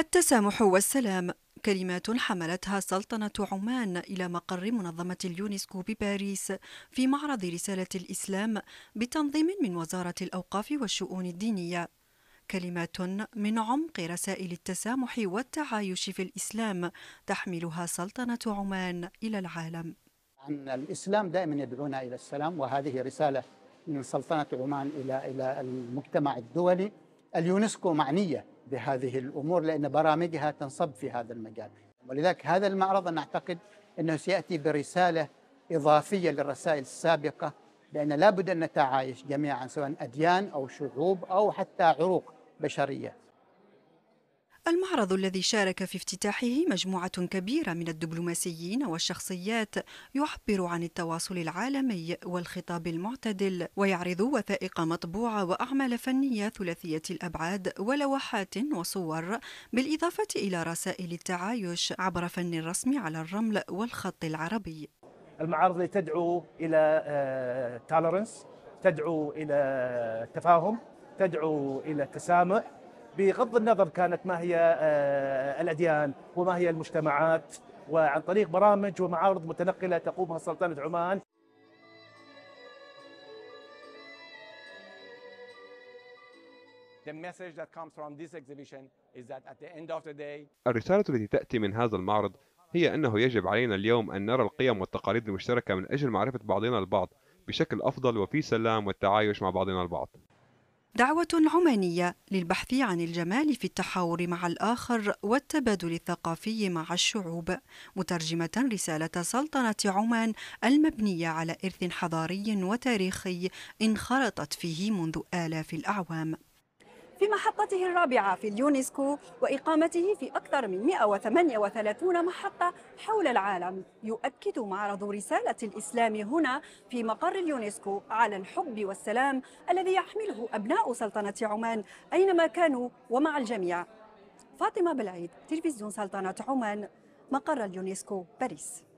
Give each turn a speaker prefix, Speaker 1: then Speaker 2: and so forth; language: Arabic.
Speaker 1: التسامح والسلام كلمات حملتها سلطنة عمان إلى مقر منظمة اليونسكو بباريس في معرض رسالة الإسلام بتنظيم من وزارة الأوقاف والشؤون الدينية كلمات من عمق رسائل التسامح والتعايش في الإسلام تحملها سلطنة عمان
Speaker 2: إلى العالم أن الإسلام دائما يدعونا إلى السلام وهذه رسالة من سلطنة عمان إلى إلى المجتمع الدولي اليونسكو معنية بهذه الامور لان برامجها تنصب في هذا المجال ولذلك هذا المعرض انا اعتقد انه سياتي برساله اضافيه للرسائل السابقه لان لابد ان نتعايش جميعا سواء اديان او شعوب او حتى عروق بشريه
Speaker 1: المعرض الذي شارك في افتتاحه مجموعة كبيرة من الدبلوماسيين والشخصيات يعبر عن التواصل العالمي والخطاب المعتدل ويعرض وثائق مطبوعة وأعمال فنية ثلاثية الأبعاد ولوحات وصور بالإضافة إلى رسائل التعايش عبر فن الرسم على الرمل والخط العربي
Speaker 3: المعارض تدعو إلى تالرنس آه، تدعو إلى التفاهم تدعو إلى التسامح بغض النظر كانت ما هي آه، الاديان وما هي المجتمعات وعن طريق برامج ومعارض متنقله تقومها سلطنه عمان
Speaker 1: The message that comes from this exhibition is that at the end of the day
Speaker 4: الرسالة التي تأتي من هذا المعرض هي أنه يجب علينا اليوم أن نرى القيم والتقاليد المشتركة من أجل معرفة بعضنا البعض بشكل أفضل وفي سلام والتعايش مع بعضنا البعض
Speaker 1: دعوة عمانية للبحث عن الجمال في التحاور مع الآخر والتبادل الثقافي مع الشعوب مترجمة رسالة سلطنة عمان المبنية على إرث حضاري وتاريخي انخرطت فيه منذ آلاف الأعوام في محطته الرابعة في اليونسكو وإقامته في أكثر من 138 محطة حول العالم يؤكد معرض رسالة الإسلام هنا في مقر اليونسكو على الحب والسلام الذي يحمله أبناء سلطنة عمان أينما كانوا ومع الجميع فاطمة بالعيد تلفزيون سلطنة عمان مقر اليونسكو باريس